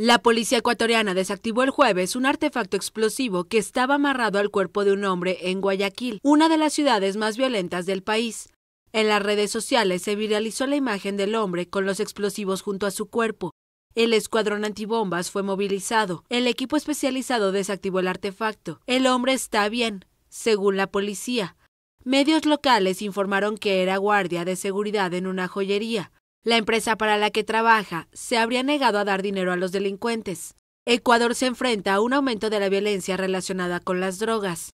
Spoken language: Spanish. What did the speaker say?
La policía ecuatoriana desactivó el jueves un artefacto explosivo que estaba amarrado al cuerpo de un hombre en Guayaquil, una de las ciudades más violentas del país. En las redes sociales se viralizó la imagen del hombre con los explosivos junto a su cuerpo. El escuadrón antibombas fue movilizado. El equipo especializado desactivó el artefacto. El hombre está bien, según la policía. Medios locales informaron que era guardia de seguridad en una joyería. La empresa para la que trabaja se habría negado a dar dinero a los delincuentes. Ecuador se enfrenta a un aumento de la violencia relacionada con las drogas.